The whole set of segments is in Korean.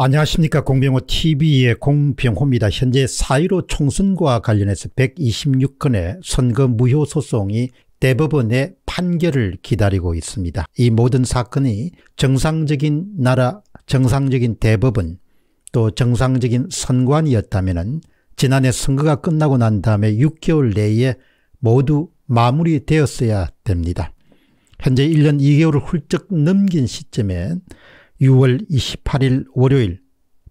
안녕하십니까 공병호 tv의 공병호입니다. 현재 4.15 총선과 관련해서 126건의 선거 무효 소송이 대법원의 판결을 기다리고 있습니다. 이 모든 사건이 정상적인 나라 정상적인 대법원 또 정상적인 선관이었다면 지난해 선거가 끝나고 난 다음에 6개월 내에 모두 마무리되었어야 됩니다. 현재 1년 2개월을 훌쩍 넘긴 시점에 6월 28일 월요일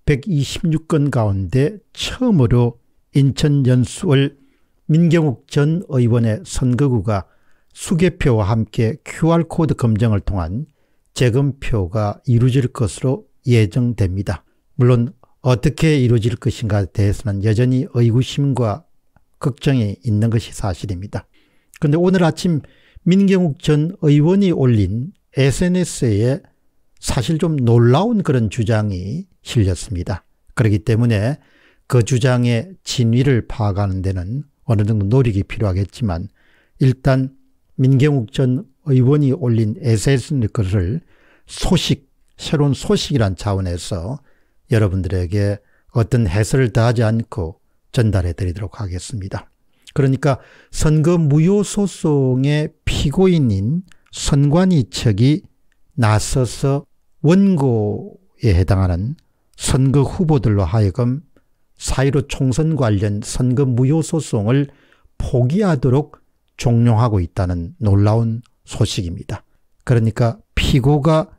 126건 가운데 처음으로 인천 연수을 민경욱 전 의원의 선거구가 수개표와 함께 QR코드 검증을 통한 재검표가 이루어질 것으로 예정됩니다. 물론 어떻게 이루어질 것인가에 대해서는 여전히 의구심과 걱정이 있는 것이 사실입니다. 그런데 오늘 아침 민경욱 전 의원이 올린 SNS에 사실 좀 놀라운 그런 주장이 실렸습니다. 그렇기 때문에 그 주장의 진위를 파악하는 데는 어느 정도 노력이 필요하겠지만 일단 민경욱 전 의원이 올린 에세스니크 소식, 새로운 소식이란 차원에서 여러분들에게 어떤 해설을 다하지 않고 전달해 드리도록 하겠습니다. 그러니까 선거 무효 소송의 피고인인 선관위 측이 나서서 원고에 해당하는 선거 후보들로 하여금 사이로 총선 관련 선거 무효 소송을 포기하도록 종용하고 있다는 놀라운 소식입니다. 그러니까 피고가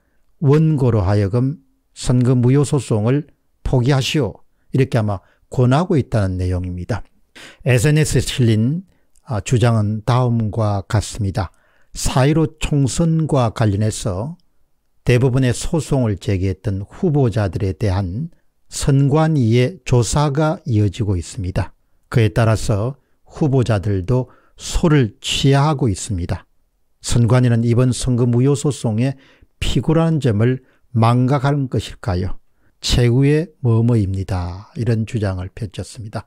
원고로 하여금 선거 무효 소송을 포기하시오 이렇게 아마 권하고 있다는 내용입니다. SNS에 실린 아, 주장은 다음과 같습니다. 사이로 총선과 관련해서 대부분의 소송을 제기했던 후보자들에 대한 선관위의 조사가 이어지고 있습니다. 그에 따라서 후보자들도 소를 취하하고 있습니다. 선관위는 이번 선거 무효 소송의 피고라는 점을 망각한 것일까요? 최후의 머머입니다. 이런 주장을 펼쳤습니다.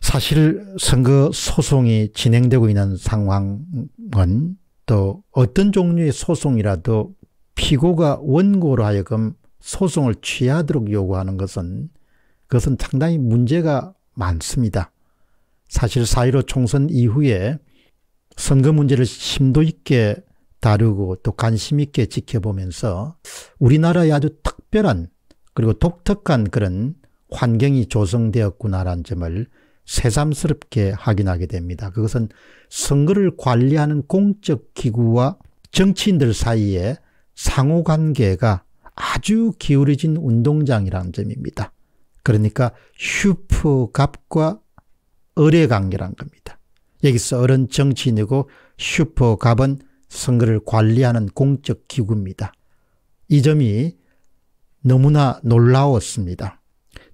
사실 선거 소송이 진행되고 있는 상황은 또 어떤 종류의 소송이라도 피고가 원고로 하여금 소송을 취하도록 요구하는 것은 그것은 상당히 문제가 많습니다. 사실 4.15 총선 이후에 선거 문제를 심도 있게 다루고 또 관심 있게 지켜보면서 우리나라의 아주 특별한 그리고 독특한 그런 환경이 조성되었구나라는 점을 새삼스럽게 확인하게 됩니다. 그것은 선거를 관리하는 공적 기구와 정치인들 사이에 상호관계가 아주 기울어진 운동장이라는 점입니다. 그러니까 슈퍼갑과 을의 관계란 겁니다. 여기서 을은 정치인이고 슈퍼갑은 선거를 관리하는 공적 기구입니다. 이 점이 너무나 놀라웠습니다.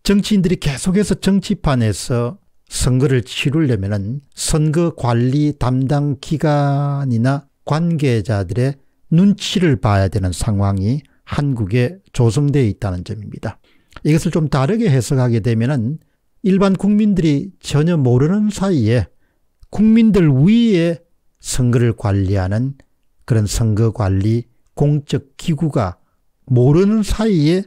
정치인들이 계속해서 정치판에서 선거를 치르려면 선거 관리 담당 기관이나 관계자들의 눈치를 봐야 되는 상황이 한국에 조성되어 있다는 점입니다. 이것을 좀 다르게 해석하게 되면 일반 국민들이 전혀 모르는 사이에 국민들 위에 선거를 관리하는 그런 선거관리 공적 기구가 모르는 사이에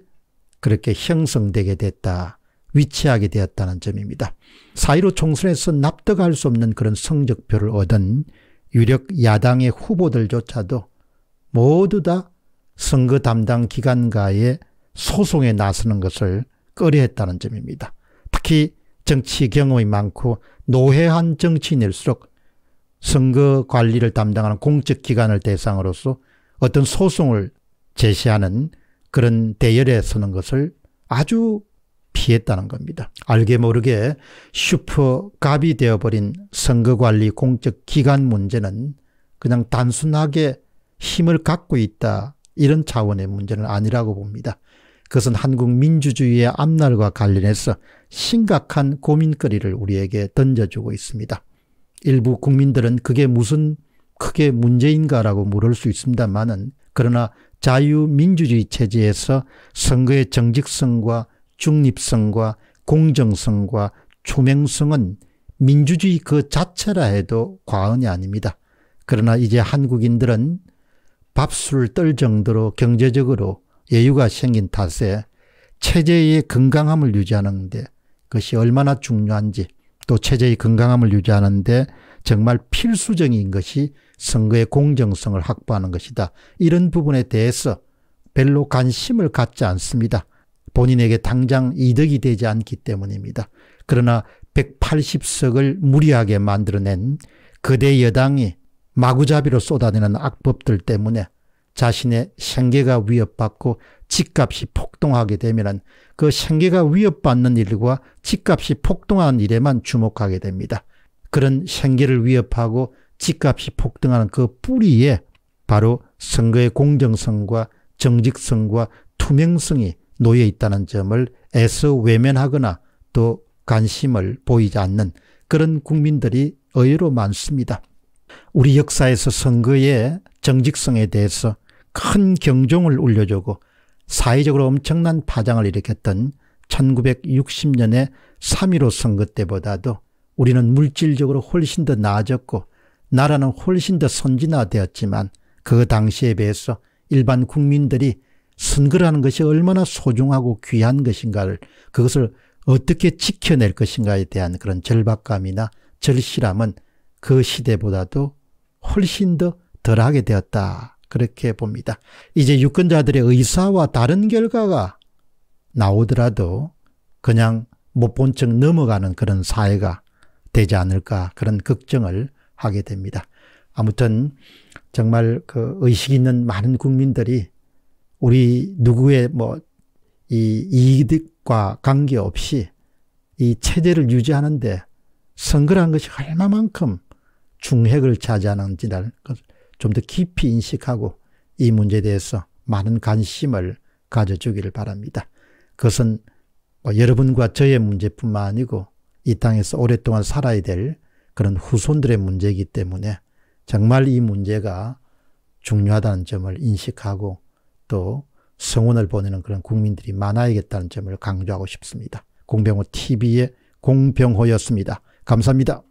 그렇게 형성되게 됐다. 위치하게 되었다는 점입니다. 사1 5 총선에서 납득할 수 없는 그런 성적표를 얻은 유력 야당의 후보들조차도 모두 다 선거 담당 기관과의 소송에 나서는 것을 꺼려했다는 점입니다. 특히 정치 경험이 많고 노회한 정치인일수록 선거 관리를 담당하는 공적기관을 대상으로서 어떤 소송을 제시하는 그런 대열에 서는 것을 아주 피했다는 겁니다. 알게 모르게 슈퍼갑이 되어버린 선거관리 공적기관 문제는 그냥 단순하게 힘을 갖고 있다. 이런 차원의 문제는 아니라고 봅니다. 그것은 한국 민주주의의 앞날과 관련해서 심각한 고민거리를 우리에게 던져주고 있습니다. 일부 국민들은 그게 무슨 크게 문제인가라고 물을 수 있습니다만은 그러나 자유민주주의 체제에서 선거의 정직성과 중립성과 공정성과 투명성은 민주주의 그 자체라 해도 과언이 아닙니다. 그러나 이제 한국인들은 밥술을 떨 정도로 경제적으로 여유가 생긴 탓에 체제의 건강함을 유지하는데 그것이 얼마나 중요한지 또 체제의 건강함을 유지하는데 정말 필수적인 것이 선거의 공정성을 확보하는 것이다. 이런 부분에 대해서 별로 관심을 갖지 않습니다. 본인에게 당장 이득이 되지 않기 때문입니다. 그러나 180석을 무리하게 만들어낸 그대 여당이 마구잡이로 쏟아내는 악법들 때문에 자신의 생계가 위협받고 집값이 폭등하게 되면 그 생계가 위협받는 일과 집값이 폭등하는 일에만 주목하게 됩니다. 그런 생계를 위협하고 집값이 폭등하는 그 뿌리에 바로 선거의 공정성과 정직성과 투명성이 놓여 있다는 점을 애써 외면하거나 또 관심을 보이지 않는 그런 국민들이 의외로 많습니다. 우리 역사에서 선거의 정직성에 대해서 큰 경종을 울려주고 사회적으로 엄청난 파장을 일으켰던 1960년의 3.15 선거 때보다도 우리는 물질적으로 훨씬 더 나아졌고 나라는 훨씬 더 선진화되었지만 그 당시에 비해서 일반 국민들이 선거라는 것이 얼마나 소중하고 귀한 것인가를 그것을 어떻게 지켜낼 것인가에 대한 그런 절박감이나 절실함은 그 시대보다도 훨씬 더 덜하게 되었다. 그렇게 봅니다. 이제 유권자들의 의사와 다른 결과가 나오더라도 그냥 못 본 척 넘어가는 그런 사회가 되지 않을까 그런 걱정을 하게 됩니다. 아무튼 정말 그 의식 있는 많은 국민들이 우리 누구의 뭐 이 이득과 관계없이 이 체제를 유지하는데 선거란 것이 얼마만큼 중핵을 차지하는지를 그 좀더 깊이 인식하고 이 문제에 대해서 많은 관심을 가져주기를 바랍니다. 그것은 뭐 여러분과 저의 문제뿐만 아니고 이 땅에서 오랫동안 살아야 될 그런 후손들의 문제이기 때문에 정말 이 문제가 중요하다는 점을 인식하고 또 성원을 보내는 그런 국민들이 많아야겠다는 점을 강조하고 싶습니다. 공병호 TV의 공병호였습니다. 감사합니다.